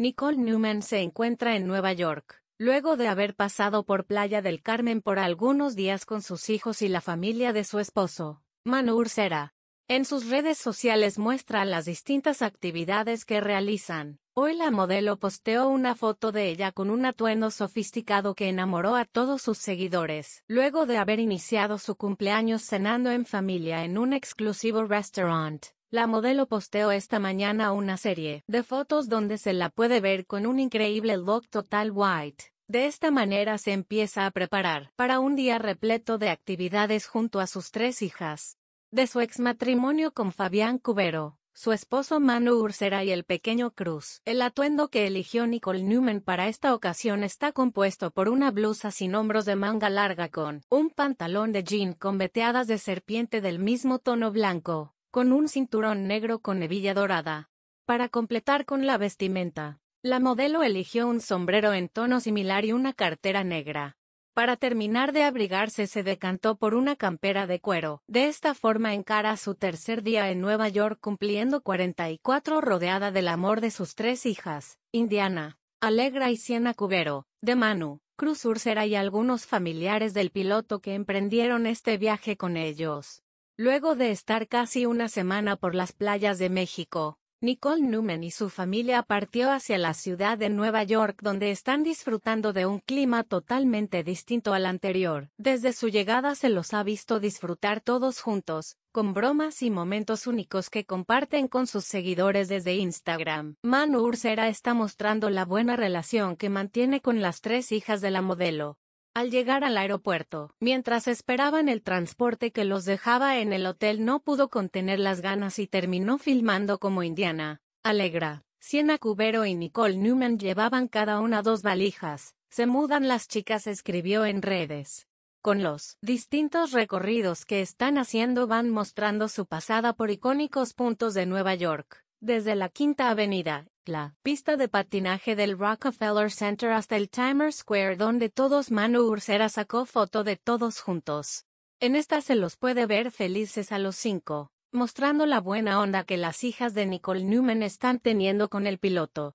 Nicole Newman se encuentra en Nueva York, luego de haber pasado por Playa del Carmen por algunos días con sus hijos y la familia de su esposo, Manu Ursera. En sus redes sociales muestra las distintas actividades que realizan. Hoy la modelo posteó una foto de ella con un atuendo sofisticado que enamoró a todos sus seguidores, luego de haber iniciado su cumpleaños cenando en familia en un exclusivo restaurant. La modelo posteó esta mañana una serie de fotos donde se la puede ver con un increíble look total white. De esta manera se empieza a preparar para un día repleto de actividades junto a sus tres hijas. De su ex matrimonio con Fabián Cubero, su esposo Manu Ursera y el pequeño Cruz. El atuendo que eligió Nicole Newman para esta ocasión está compuesto por una blusa sin hombros de manga larga con un pantalón de jean con veteadas de serpiente del mismo tono blanco, con un cinturón negro con hebilla dorada. Para completar con la vestimenta, la modelo eligió un sombrero en tono similar y una cartera negra. Para terminar de abrigarse se decantó por una campera de cuero. De esta forma encara su tercer día en Nueva York cumpliendo 44 rodeada del amor de sus tres hijas, Indiana, Alegra y Siena Cubero, de Manu, Cruz Ursera y algunos familiares del piloto que emprendieron este viaje con ellos. Luego de estar casi una semana por las playas de México, Nicole Newman y su familia partió hacia la ciudad de Nueva York donde están disfrutando de un clima totalmente distinto al anterior. Desde su llegada se los ha visto disfrutar todos juntos, con bromas y momentos únicos que comparten con sus seguidores desde Instagram. Manu Ursera está mostrando la buena relación que mantiene con las tres hijas de la modelo, al llegar al aeropuerto, mientras esperaban el transporte que los dejaba en el hotel no pudo contener las ganas y terminó filmando como Indiana, Alegra. Siena Cubero y Nicole Newman llevaban cada una dos valijas, se mudan las chicas escribió en redes. Con los distintos recorridos que están haciendo van mostrando su pasada por icónicos puntos de Nueva York, desde la Quinta Avenida, la pista de patinaje del Rockefeller Center hasta el Timer Square donde todos Manu Ursera sacó foto de todos juntos. En esta se los puede ver felices a los cinco, mostrando la buena onda que las hijas de Nicole Newman están teniendo con el piloto.